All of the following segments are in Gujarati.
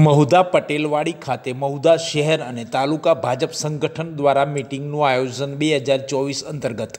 મહુધા પટેલવાડી ખાતે મહુધા શહેર અને તાલુકા ભાજપ સંગઠન દ્વારા મિટિંગનું આયોજન બે હજાર ચોવીસ અંતર્ગત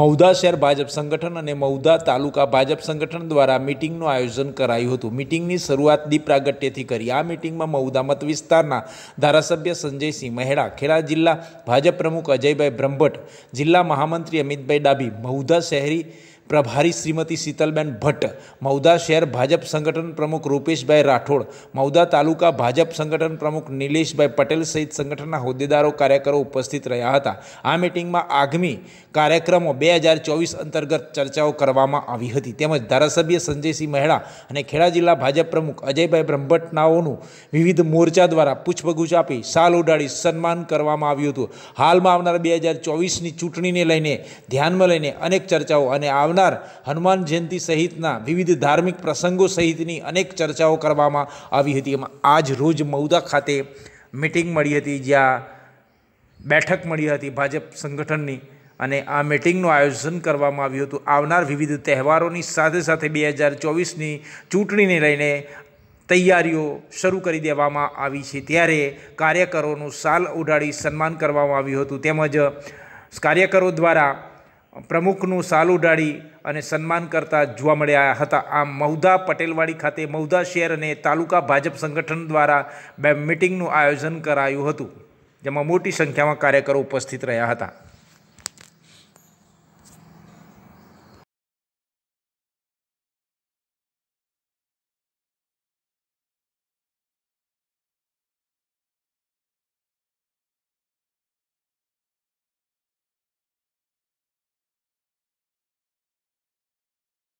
મહુધા શહેર ભાજપ સંગઠન અને મહુધા તાલુકા ભાજપ સંગઠન દ્વારા મિટિંગનું આયોજન કરાયું હતું મિટિંગની શરૂઆત દીપ પ્રાગટ્યથી કરી આ મિટિંગમાં મહુધા મત વિસ્તારના ધારાસભ્ય સંજયસિંહ મહેડા ખેડા જિલ્લા ભાજપ પ્રમુખ અજયભાઈ બ્રહ્મભટ્ટ જિલ્લા મહામંત્રી અમિતભાઈ ડાભી મહુધા શહેરી પ્રભારી શ્રીમતી શીતલબેન ભટ્ટ મૌદા શહેર ભાજપ સંગઠન પ્રમુખ રૂપેશભાઈ રાઠોડ મૌદા તાલુકા ભાજપ સંગઠન પ્રમુખ નિલેશભાઈ પટેલ સહિત સંગઠનના હોદ્દેદારો કાર્યકરો ઉપસ્થિત રહ્યા હતા આ મિટિંગમાં આગામી કાર્યક્રમો બે હજાર ચોવીસ અંતર્ગત ચર્ચાઓ કરવામાં આવી હતી તેમજ ધારાસભ્ય સંજયસિંહ મહેડા અને ખેડા જિલ્લા ભાજપ પ્રમુખ અજયભાઈ બ્રહ્મભટ્ટનાઓનું વિવિધ મોરચા દ્વારા પુષ્પગુચ્છ આપી સાલ ઉડાડી સન્માન કરવામાં આવ્યું હતું હાલમાં આવનાર બે હજાર ચોવીસની ચૂંટણીને લઈને ધ્યાનમાં લઈને અનેક ચર્ચાઓ અને આવનાર આવનાર હનુમાન જયંતિ સહિતના વિવિધ ધાર્મિક પ્રસંગો સહિતની અનેક ચર્ચાઓ કરવામાં આવી હતી એમાં આજ રોજ મૌદા ખાતે મિટિંગ મળી હતી જ્યાં બેઠક મળી હતી ભાજપ સંગઠનની અને આ મિટિંગનું આયોજન કરવામાં આવ્યું હતું આવનાર વિવિધ તહેવારોની સાથે સાથે બે હજાર ચોવીસની ચૂંટણીને લઈને તૈયારીઓ શરૂ કરી દેવામાં આવી છે ત્યારે કાર્યકરોનું સાલ ઉડાડી સન્માન કરવામાં આવ્યું હતું તેમજ કાર્યકરો દ્વારા પ્રમુખનું સાલ ઉડાડી અને સન્માન કરતા જોવા મળ્યા હતા આમ મહુધા પટેલવાડી ખાતે મહુધા શહેર અને તાલુકા ભાજપ સંગઠન દ્વારા બે મિટિંગનું આયોજન કરાયું હતું જેમાં મોટી સંખ્યામાં કાર્યકરો ઉપસ્થિત રહ્યા હતા